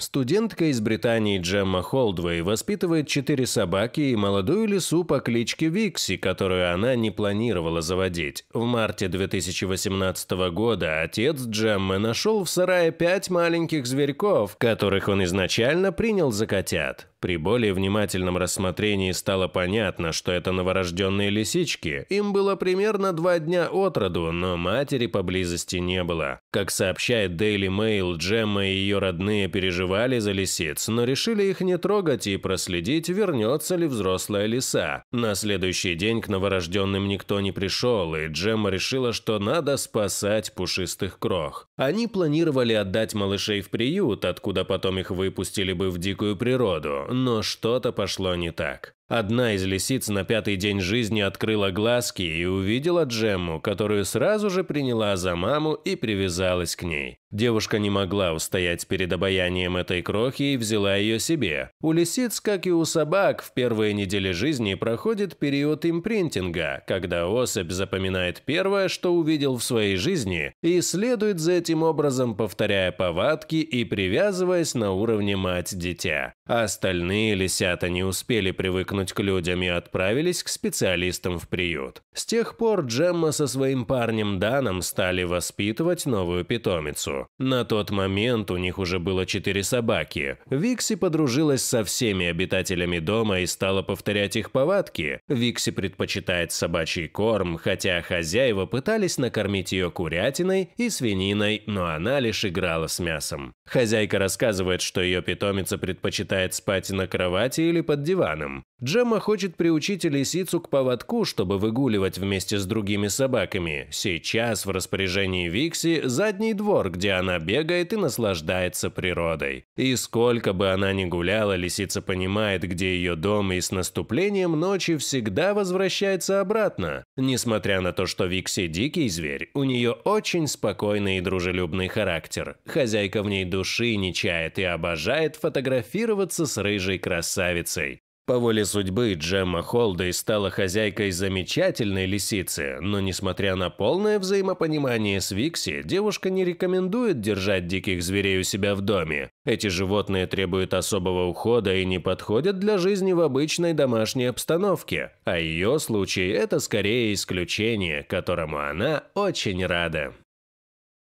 Студентка из Британии Джемма Холдвей воспитывает четыре собаки и молодую лису по кличке Викси, которую она не планировала заводить. В марте 2018 года отец Джеммы нашел в сарае пять маленьких зверьков, которых он изначально принял за котят. При более внимательном рассмотрении стало понятно, что это новорожденные лисички. Им было примерно два дня от роду, но матери поблизости не было. Как сообщает Daily Mail, Джемма и ее родные переживали за лисиц, но решили их не трогать и проследить, вернется ли взрослая лиса. На следующий день к новорожденным никто не пришел, и Джемма решила, что надо спасать пушистых крох. Они планировали отдать малышей в приют, откуда потом их выпустили бы в дикую природу, но что-то пошло не так. Одна из лисиц на пятый день жизни открыла глазки и увидела Джемму, которую сразу же приняла за маму и привязалась к ней. Девушка не могла устоять перед обаянием этой крохи и взяла ее себе. У лисиц, как и у собак, в первые недели жизни проходит период импринтинга, когда особь запоминает первое, что увидел в своей жизни, и следует за этим образом, повторяя повадки и привязываясь на уровне мать-дитя. А остальные лисята не успели привыкнуть к людям и отправились к специалистам в приют. С тех пор Джемма со своим парнем Даном стали воспитывать новую питомицу. На тот момент у них уже было четыре собаки. Викси подружилась со всеми обитателями дома и стала повторять их повадки. Викси предпочитает собачий корм, хотя хозяева пытались накормить ее курятиной и свининой, но она лишь играла с мясом. Хозяйка рассказывает, что ее питомица предпочитает спать на кровати или под диваном. Джемма хочет приучить лисицу к поводку, чтобы выгуливать вместе с другими собаками. Сейчас в распоряжении Викси задний двор, где где она бегает и наслаждается природой. И сколько бы она ни гуляла, лисица понимает, где ее дом, и с наступлением ночи всегда возвращается обратно. Несмотря на то, что Викси дикий зверь, у нее очень спокойный и дружелюбный характер. Хозяйка в ней души не чает и обожает фотографироваться с рыжей красавицей. По воле судьбы Джемма Холдей стала хозяйкой замечательной лисицы, но несмотря на полное взаимопонимание с Викси, девушка не рекомендует держать диких зверей у себя в доме. Эти животные требуют особого ухода и не подходят для жизни в обычной домашней обстановке, а ее случай – это скорее исключение, которому она очень рада.